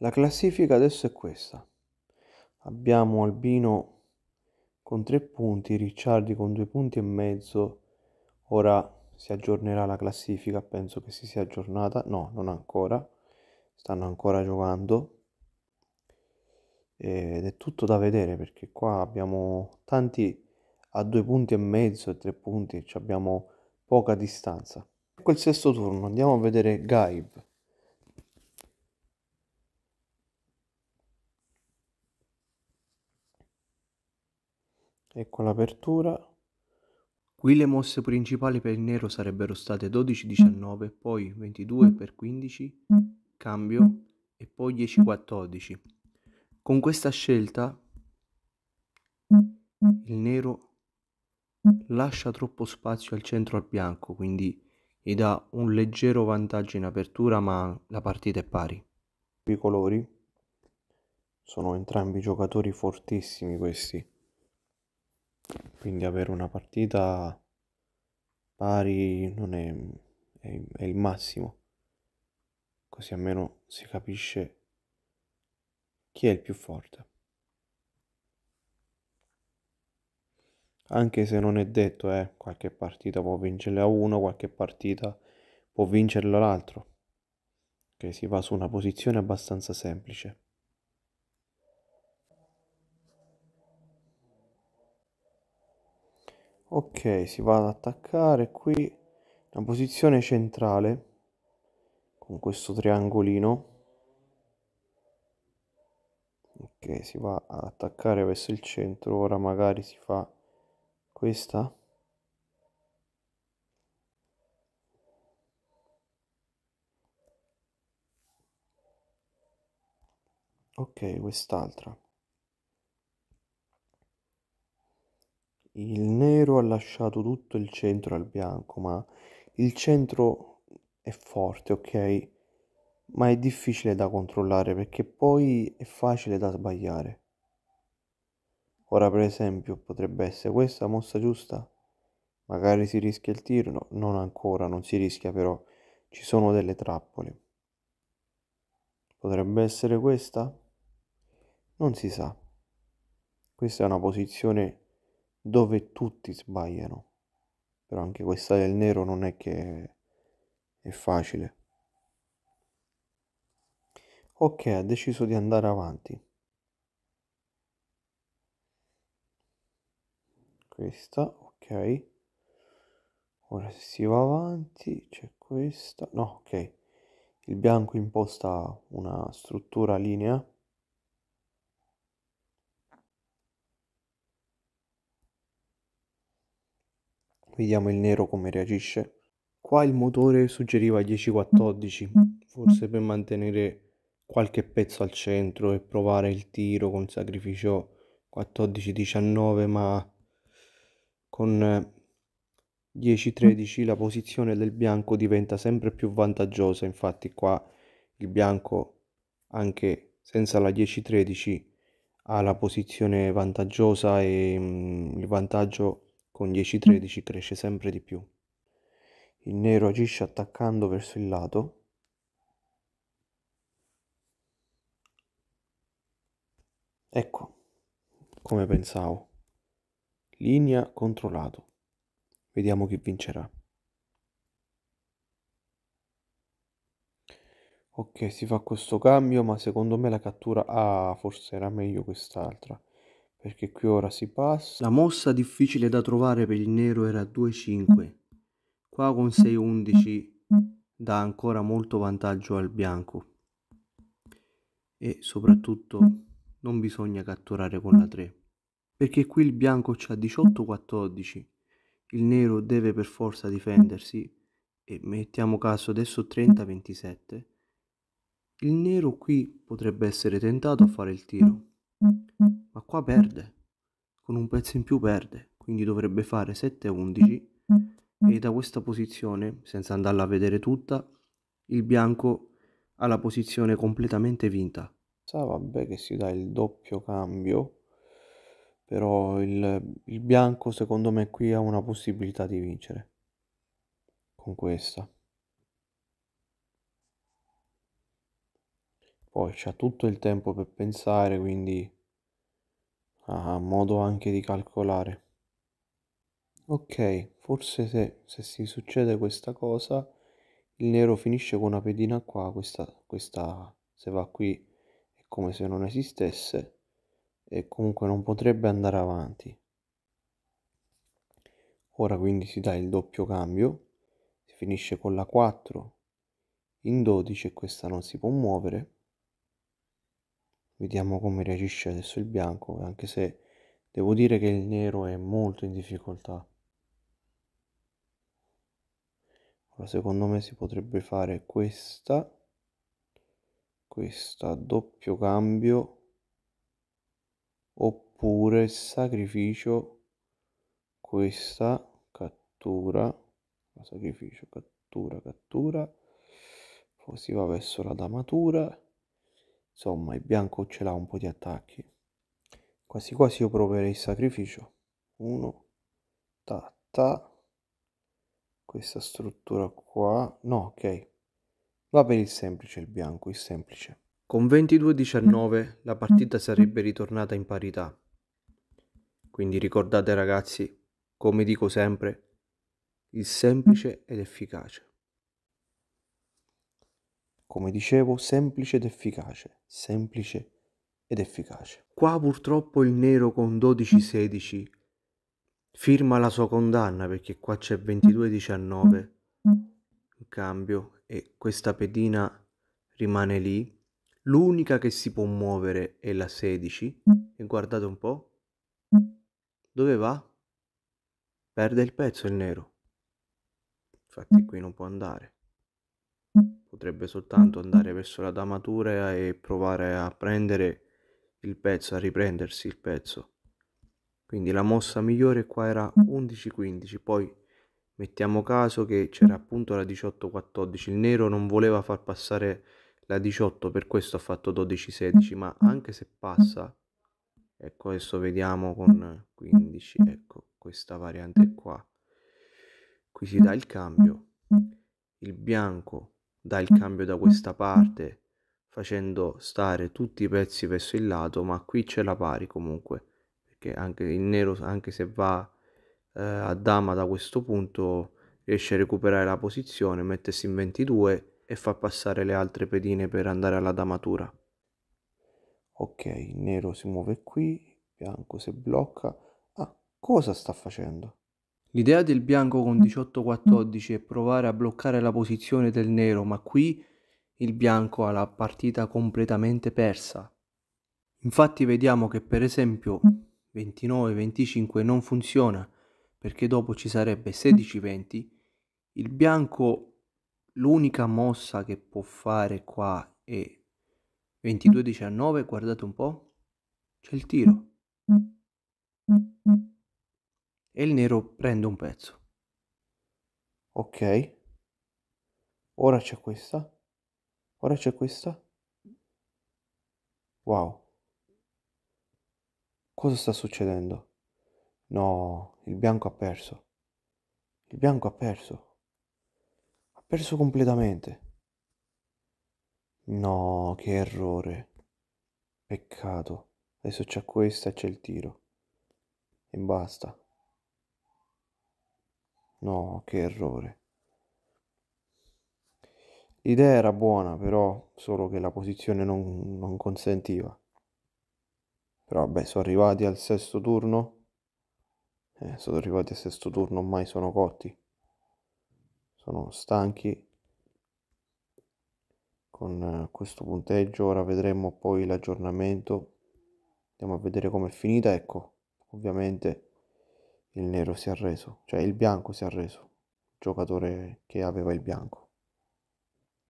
La classifica adesso è questa. Abbiamo Albino con tre punti, Ricciardi con due punti e mezzo. Ora si aggiornerà la classifica, penso che si sia aggiornata. No, non ancora. Stanno ancora giocando. Ed è tutto da vedere perché qua abbiamo tanti a due punti e mezzo e tre punti, abbiamo poca distanza. Quel ecco sesto turno andiamo a vedere Gaib e con l'apertura. Qui le mosse principali per il nero sarebbero state 12-19, mm. poi 22 mm. per 15, mm. cambio e poi 10-14. Con questa scelta il nero lascia troppo spazio al centro al bianco, quindi gli dà un leggero vantaggio in apertura, ma la partita è pari. I colori sono entrambi giocatori fortissimi questi quindi avere una partita pari non è, è, è il massimo, così almeno si capisce chi è il più forte. Anche se non è detto, eh, qualche partita può vincerla uno, qualche partita può vincerla l'altro, che si va su una posizione abbastanza semplice. ok si va ad attaccare qui una posizione centrale con questo triangolino ok si va ad attaccare verso il centro ora magari si fa questa ok quest'altra Il nero ha lasciato tutto il centro al bianco, ma il centro è forte, ok? Ma è difficile da controllare perché poi è facile da sbagliare. Ora per esempio potrebbe essere questa mossa giusta? Magari si rischia il tiro? No, non ancora, non si rischia però. Ci sono delle trappole. Potrebbe essere questa? Non si sa. Questa è una posizione dove tutti sbagliano. Però anche questa del nero non è che è facile. Ok, ha deciso di andare avanti. Questa, ok. Ora se si va avanti c'è questa. No, ok. Il bianco imposta una struttura linea Vediamo il nero come reagisce. Qua il motore suggeriva 10-14, mm. mm. forse mm. per mantenere qualche pezzo al centro e provare il tiro con sacrificio 14-19, ma con 10-13 la posizione del bianco diventa sempre più vantaggiosa, infatti qua il bianco anche senza la 10-13 ha la posizione vantaggiosa e mh, il vantaggio con 10-13 mm. cresce sempre di più. Il nero agisce attaccando verso il lato Ecco, come pensavo. Linea contro lato. Vediamo chi vincerà. Ok, si fa questo cambio, ma secondo me la cattura... Ah, forse era meglio quest'altra perché qui ora si passa. La mossa difficile da trovare per il nero era 2-5. Qua con 6-11 dà ancora molto vantaggio al bianco. E soprattutto non bisogna catturare con la 3. Perché qui il bianco c'ha 18-14. Il nero deve per forza difendersi e mettiamo caso adesso 30-27. Il nero qui potrebbe essere tentato a fare il tiro ma qua perde, con un pezzo in più perde, quindi dovrebbe fare 7-11 e da questa posizione, senza andarla a vedere tutta, il bianco ha la posizione completamente vinta. Sa, vabbè che si dà il doppio cambio, però il, il bianco secondo me qui ha una possibilità di vincere con questa. Poi c'ha tutto il tempo per pensare, quindi ha ah, modo anche di calcolare. Ok, forse se, se si succede questa cosa, il nero finisce con una pedina qua, questa, questa se va qui è come se non esistesse e comunque non potrebbe andare avanti. Ora quindi si dà il doppio cambio, si finisce con la 4 in 12 e questa non si può muovere Vediamo come reagisce adesso il bianco, anche se devo dire che il nero è molto in difficoltà. Ora secondo me si potrebbe fare questa, questa doppio cambio, oppure sacrificio, questa cattura, sacrificio, cattura, cattura, poi si va verso la damatura Insomma, il bianco ce l'ha un po' di attacchi. Quasi quasi io proverei il sacrificio. Uno. Ta ta. Questa struttura qua. No, ok. Va per il semplice il bianco, il semplice. Con 22-19 la partita sarebbe ritornata in parità. Quindi ricordate ragazzi, come dico sempre, il semplice ed efficace come dicevo, semplice ed efficace, semplice ed efficace. Qua purtroppo il nero con 12-16 mm. firma la sua condanna perché qua c'è 22-19 mm. mm. in cambio e questa pedina rimane lì. L'unica che si può muovere è la 16 e guardate un po'. Dove va? Perde il pezzo il nero. Infatti qui non può andare potrebbe soltanto mm-hmm. andare verso la damatura e provare a prendere il pezzo, a riprendersi il pezzo. Quindi la mossa migliore qua era 11-15, mm-hmm. poi mettiamo caso che c'era mm-hmm. appunto la 18-14, il nero non voleva far passare la 18, per questo ha fatto 12-16, ma anche se passa, ecco adesso vediamo con 15, ecco questa variante qua, qui si dà il cambio, il bianco dà il cambio da mm-hmm. questa parte facendo stare tutti i pezzi verso il lato ma qui c'è la pari comunque perché anche il nero anche se va eh, a dama da questo punto riesce a recuperare la posizione mettersi in 22 e fa passare le altre pedine per andare alla damatura ok il nero si muove qui bianco si blocca ah cosa sta facendo L'idea del bianco con 18-14 mm. è provare a bloccare la posizione del nero, ma qui il bianco ha la partita completamente persa. Infatti vediamo che per esempio 29-25 mm. non funziona perché dopo ci sarebbe 16-20. Mm. Il bianco l'unica mossa che può fare qua è 22-19, guardate un po', c'è il tiro e il nero prende un pezzo. Ok. Ora c'è questa. Ora c'è questa. Wow. Cosa sta succedendo? No, il bianco ha perso. Il bianco ha perso. Ha perso completamente. No, che errore. Peccato. Adesso c'è questa e c'è il tiro. E basta. No, che errore. L'idea era buona, però solo che la posizione non, non consentiva. Però vabbè, sono arrivati al sesto turno. Eh, sono arrivati al sesto turno, ormai sono cotti. Sono stanchi. Con eh, questo punteggio ora vedremo poi l'aggiornamento. Andiamo a vedere com'è finita, ecco. Ovviamente il nero si è arreso, cioè il bianco si è arreso, il giocatore che aveva il bianco.